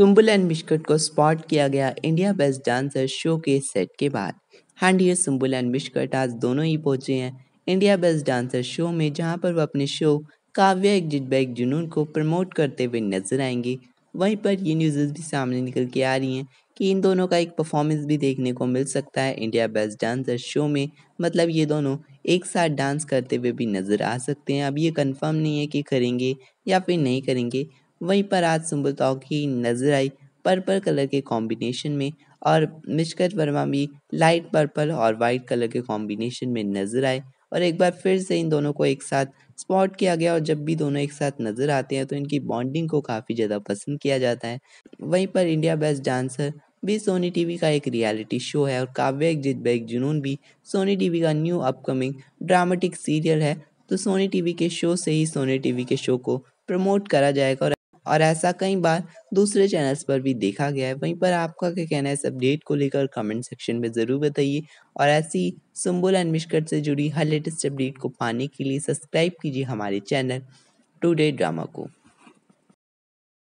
Sumbul and मिशकट को spot किया गया इंडिया बेस्ट डांसर शो के सेट के बाद हांडियर डियर सुम्बुल एंड मिशकट आज दोनों ही पहुंचे हैं इंडिया बेस्ट डांसर शो में जहां पर वो अपने शो काव्य एक जितबा जुनून को प्रमोट करते हुए नजर आएंगे वहीं पर ये न्यूज़ भी सामने निकल के आ रही हैं कि इन दोनों का एक परफॉर्मेंस भी देखने को मिल सकता है इंडिया बेस्ट डांसर शो में मतलब ये दोनों एक साथ डांस करते हुए भी नज़र आ सकते हैं अब ये कंफर्म नहीं है कि करेंगे या फिर नहीं करेंगे वहीं पर आज सुंबुल की नजर आई पर्पल कलर के कॉम्बिनेशन में और मिशकत वर्मा भी लाइट पर्पल और वाइट कलर के कॉम्बिनेशन में नजर आए और एक बार फिर से इन दोनों को एक साथ स्पॉट किया गया और जब भी दोनों एक साथ नजर आते हैं तो इनकी बॉन्डिंग को काफ़ी ज़्यादा पसंद किया जाता है वहीं पर इंडिया बेस्ट डांसर भी सोनी टीवी का एक रियलिटी शो है और काव्य एक जित बैग जुनून भी सोनी टीवी का न्यू अपकमिंग ड्रामेटिक सीरियल है तो सोनी टीवी के शो से ही सोनी टीवी के शो को प्रमोट करा जाएगा और और ऐसा कई बार दूसरे चैनल्स पर भी देखा गया है वहीं पर आपका क्या कहना है इस अपडेट को लेकर कमेंट सेक्शन में ज़रूर बताइए और ऐसी सुम्बुल एंड मिशकट से जुड़ी हर लेटेस्ट अपडेट को पाने के लिए सब्सक्राइब कीजिए हमारे चैनल टुडे ड्रामा को